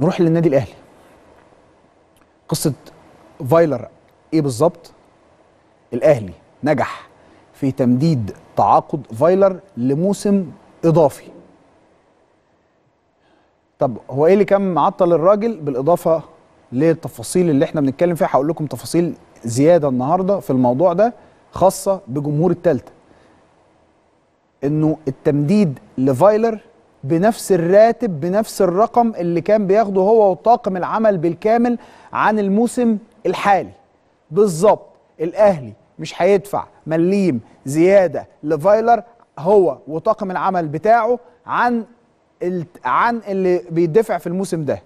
نروح للنادي الاهلي قصه فايلر ايه بالظبط الاهلي نجح في تمديد تعاقد فايلر لموسم اضافي طب هو ايه اللي كان معطل الراجل بالاضافه للتفاصيل اللي احنا بنتكلم فيها هقول لكم تفاصيل زياده النهارده في الموضوع ده خاصه بجمهور الثالثه انه التمديد لفايلر بنفس الراتب بنفس الرقم اللي كان بياخده هو وطاقم العمل بالكامل عن الموسم الحالي بالظبط الاهلي مش هيدفع مليم زياده لفايلر هو وطاقم العمل بتاعه عن عن اللي بيدفع في الموسم ده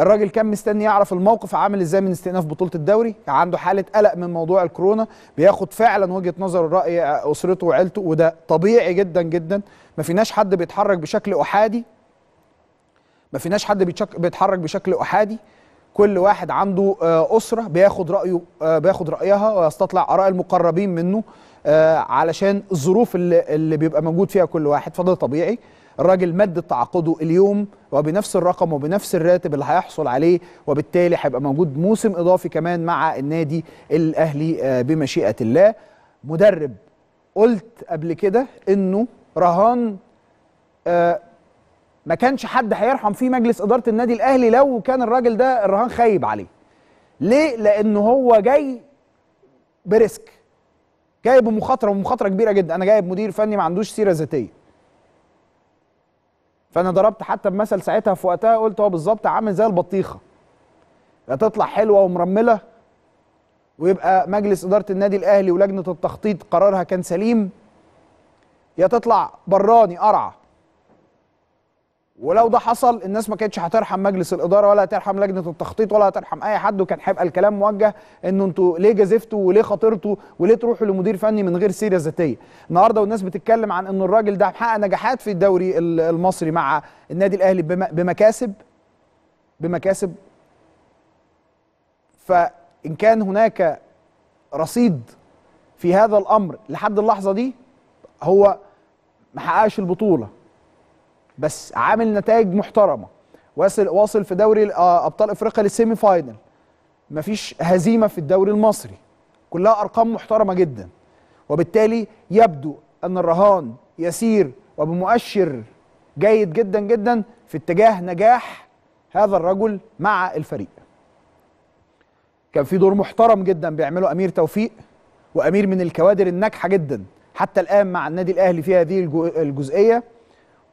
الراجل كان مستني يعرف الموقف عامل ازاي من استئناف بطوله الدوري عنده حاله قلق من موضوع الكورونا بياخد فعلا وجهه نظر راي اسرته وعيلته وده طبيعي جدا جدا ما فيناش حد بيتحرك بشكل احادي ما فيناش حد بيتحرك بشكل احادي كل واحد عنده آه، اسره بياخد رايه آه، بياخد رايها ويستطلع اراء المقربين منه آه، علشان الظروف اللي, اللي بيبقى موجود فيها كل واحد فده طبيعي الراجل مد تعاقده اليوم وبنفس الرقم وبنفس الراتب اللي هيحصل عليه وبالتالي هيبقى موجود موسم اضافي كمان مع النادي الاهلي آه، بمشيئه الله مدرب قلت قبل كده انه رهان آه، ما كانش حد هيرحم فيه مجلس اداره النادي الاهلي لو كان الراجل ده الرهان خايب عليه ليه لان هو جاي بريسك جايب مخاطره ومخاطره كبيره جدا انا جايب مدير فني ما عندوش سيره ذاتيه فانا ضربت حتى بمثل ساعتها في وقتها قلت هو بالظبط عامل زي البطيخه لا تطلع حلوه ومرمله ويبقى مجلس اداره النادي الاهلي ولجنه التخطيط قرارها كان سليم يا تطلع براني قرعه ولو ده حصل الناس ما كانتش هترحم مجلس الاداره ولا هترحم لجنه التخطيط ولا هترحم اي حد وكان هيبقى الكلام موجه ان انتوا ليه جازفتوا وليه خاطرتوا وليه تروحوا لمدير فني من غير سيره ذاتيه النهارده والناس بتتكلم عن ان الراجل ده محقق نجاحات في الدوري المصري مع النادي الاهلي بمكاسب بمكاسب فان كان هناك رصيد في هذا الامر لحد اللحظه دي هو محققش البطوله بس عامل نتائج محترمه واصل واصل في دوري آه، ابطال افريقيا للسيمي فاينل مفيش هزيمه في الدوري المصري كلها ارقام محترمه جدا وبالتالي يبدو ان الرهان يسير وبمؤشر جيد جدا جدا في اتجاه نجاح هذا الرجل مع الفريق كان في دور محترم جدا بيعمله امير توفيق وامير من الكوادر الناجحه جدا حتى الان مع النادي الاهلي في هذه الجزئيه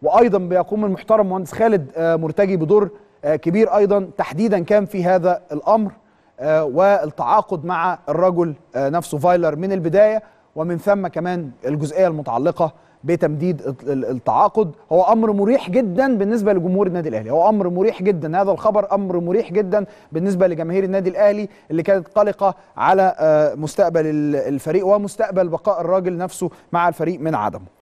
وايضا بيقوم المحترم مهندس خالد آه، مرتجي بدور آه، كبير ايضا تحديدا كان في هذا الامر آه، والتعاقد مع الرجل نفسه فايلر من البدايه ومن ثم كمان الجزئيه المتعلقه بتمديد التعاقد هو امر مريح جدا بالنسبه لجمهور النادي الاهلي هو امر مريح جدا هذا الخبر امر مريح جدا بالنسبه لجماهير النادي الاهلي اللي كانت قلقه على مستقبل الفريق ومستقبل بقاء الراجل نفسه مع الفريق من عدمه